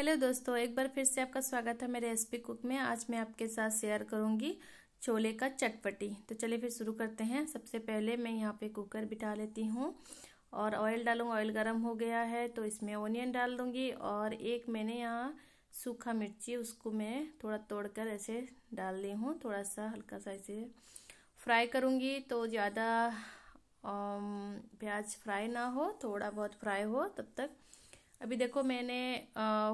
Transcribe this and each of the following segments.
hello दोस्तों एक बार फिर से आपका स्वागत है मेरे रेसिपी कुक में आज मैं आपके साथ शेयर करूंगी छोले का चटपटी तो चलिए फिर शुरू करते हैं सबसे पहले मैं यहाँ पे कुकर बिठा लेती हूँ और ऑयल डालूँगा ऑयल गर्म हो गया है तो इसमें ओनियन डाल दूँगी और एक मैंने यहाँ सूखा मिर्ची उसको मैं थोड़ा तोड़कर ऐसे डाल ली हूँ थोड़ा सा हल्का सा ऐसे फ्राई करूँगी तो ज़्यादा प्याज फ्राई ना हो थोड़ा बहुत फ्राई हो तब तक अभी देखो मैंने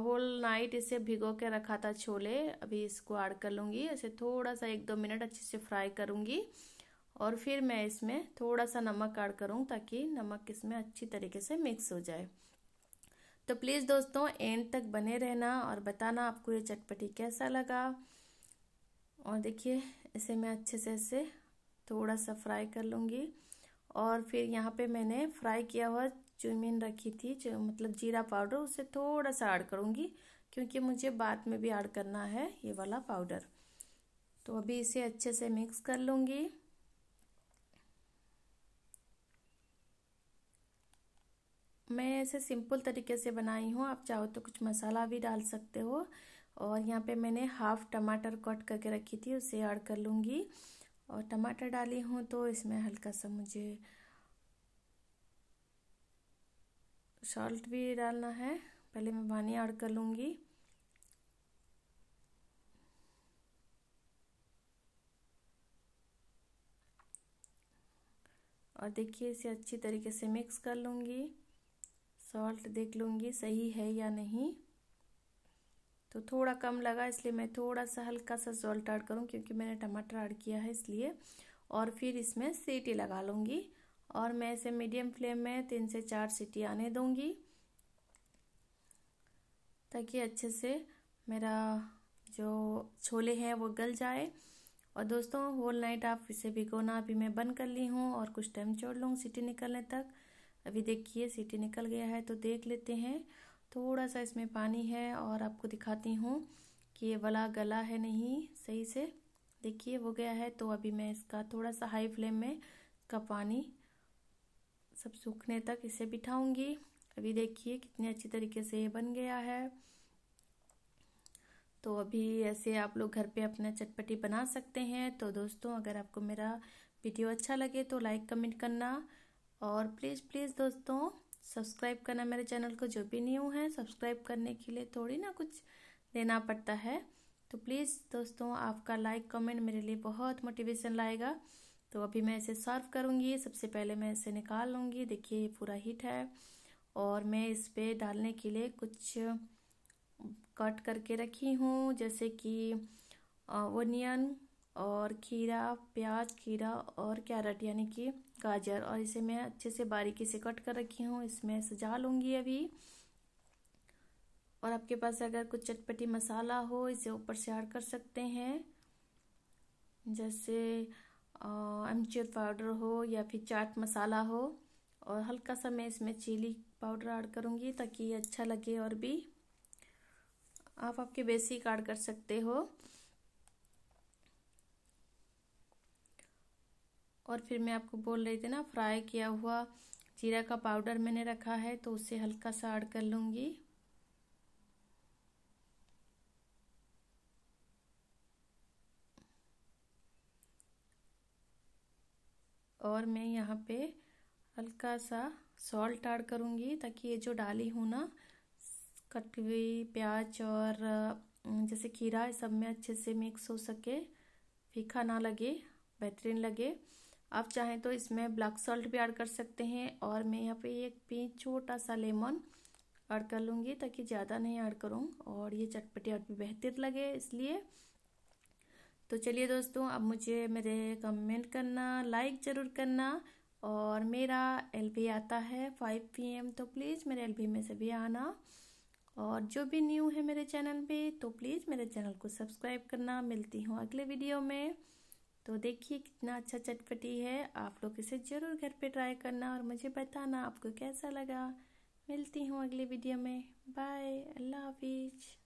होल नाइट इसे भिगो के रखा था छोले अभी इसको ऐड कर लूँगी इसे थोड़ा सा एक दो मिनट अच्छे से फ्राई करूँगी और फिर मैं इसमें थोड़ा सा नमक ऐड करूँ ताकि नमक इसमें अच्छी तरीके से मिक्स हो जाए तो प्लीज़ दोस्तों एंड तक बने रहना और बताना आपको ये चटपटी कैसा लगा और देखिए इसे मैं अच्छे से इसे थोड़ा सा फ्राई कर लूँगी और फिर यहाँ पे मैंने फ्राई किया हुआ चुमिन रखी थी जो मतलब जीरा पाउडर उसे थोड़ा सा ऐड करूँगी क्योंकि मुझे बाद में भी ऐड करना है ये वाला पाउडर तो अभी इसे अच्छे से मिक्स कर लूँगी मैं ऐसे सिंपल तरीके से बनाई हूँ आप चाहो तो कुछ मसाला भी डाल सकते हो और यहाँ पे मैंने हाफ टमाटर कट करके रखी थी उसे ऐड कर लूँगी और टमाटर डाली हूँ तो इसमें हल्का सा मुझे सॉल्ट भी डालना है पहले मैं पानी ऐड कर लूँगी और देखिए इसे अच्छी तरीके से मिक्स कर लूँगी सॉल्ट देख लूँगी सही है या नहीं तो थोड़ा कम लगा इसलिए मैं थोड़ा सा हल्का सा सॉल्ट ऐड करूँ क्योंकि मैंने टमाटर ऐड किया है इसलिए और फिर इसमें सीटी लगा लूँगी और मैं इसे मीडियम फ्लेम में तीन से चार सीटी आने दूँगी ताकि अच्छे से मेरा जो छोले हैं वो गल जाए और दोस्तों होल नाइट आप इसे भिगोना अभी मैं बंद कर ली हूँ और कुछ टाइम छोड़ लूँ सीटी निकलने तक अभी देखिए सीटी निकल गया है तो देख लेते हैं थोड़ा सा इसमें पानी है और आपको दिखाती हूँ कि ये वाला गला है नहीं सही से देखिए हो गया है तो अभी मैं इसका थोड़ा सा हाई फ्लेम में का पानी सब सूखने तक इसे बिठाऊंगी अभी देखिए कितने अच्छी तरीके से ये बन गया है तो अभी ऐसे आप लोग घर पे अपना चटपटी बना सकते हैं तो दोस्तों अगर आपको मेरा वीडियो अच्छा लगे तो लाइक कमेंट करना और प्लीज़ प्लीज़ दोस्तों सब्सक्राइब करना मेरे चैनल को जो भी न्यू है सब्सक्राइब करने के लिए थोड़ी ना कुछ देना पड़ता है तो प्लीज़ दोस्तों आपका लाइक कमेंट मेरे लिए बहुत मोटिवेशन लाएगा तो अभी मैं इसे सर्व करूँगी सबसे पहले मैं इसे निकाल लूँगी देखिए ये पूरा हीट है और मैं इस पर डालने के लिए कुछ कट करके रखी हूँ जैसे कि ओनियन और खीरा प्याज खीरा और कैरेट यानी कि गाजर और इसे मैं अच्छे से बारीकी से कट कर रखी हूँ इसमें सजा लूँगी अभी और आपके पास अगर कुछ चटपटी मसाला हो इसे ऊपर से ऐड कर सकते हैं जैसे अमचूर पाउडर हो या फिर चाट मसाला हो और हल्का सा मैं इसमें चिली पाउडर ऐड करूँगी ताकि ये अच्छा लगे और भी आप आपके बेसिक ऐड कर सकते हो और फिर मैं आपको बोल रही थी ना फ्राई किया हुआ जीरा का पाउडर मैंने रखा है तो उसे हल्का सा ऐड कर लूँगी और मैं यहाँ पे हल्का सा सॉल्ट ऐड करूँगी ताकि ये जो डाली हूँ ना कटी हुई प्याज और जैसे खीरा सब में अच्छे से मिक्स हो सके फीका ना लगे बेहतरीन लगे आप चाहें तो इसमें ब्लैक सॉल्ट भी ऐड कर सकते हैं और मैं यहाँ पे एक पीस छोटा सा लेमन ऐड कर लूँगी ताकि ज़्यादा नहीं ऐड करूँ और ये चटपटी और भी बेहतर लगे इसलिए तो चलिए दोस्तों अब मुझे मेरे कमेंट करना लाइक ज़रूर करना और मेरा एल आता है फाइव पी एम तो प्लीज़ मेरे एल में सभी आना और जो भी न्यू है मेरे चैनल पे तो प्लीज़ मेरे चैनल को सब्सक्राइब करना मिलती हूँ अगले वीडियो में तो देखिए कितना अच्छा चटपटी है आप लोग इसे ज़रूर घर पे ट्राई करना और मुझे बताना आपको कैसा लगा मिलती हूँ अगले वीडियो में बाय अल्लाह हाफिज़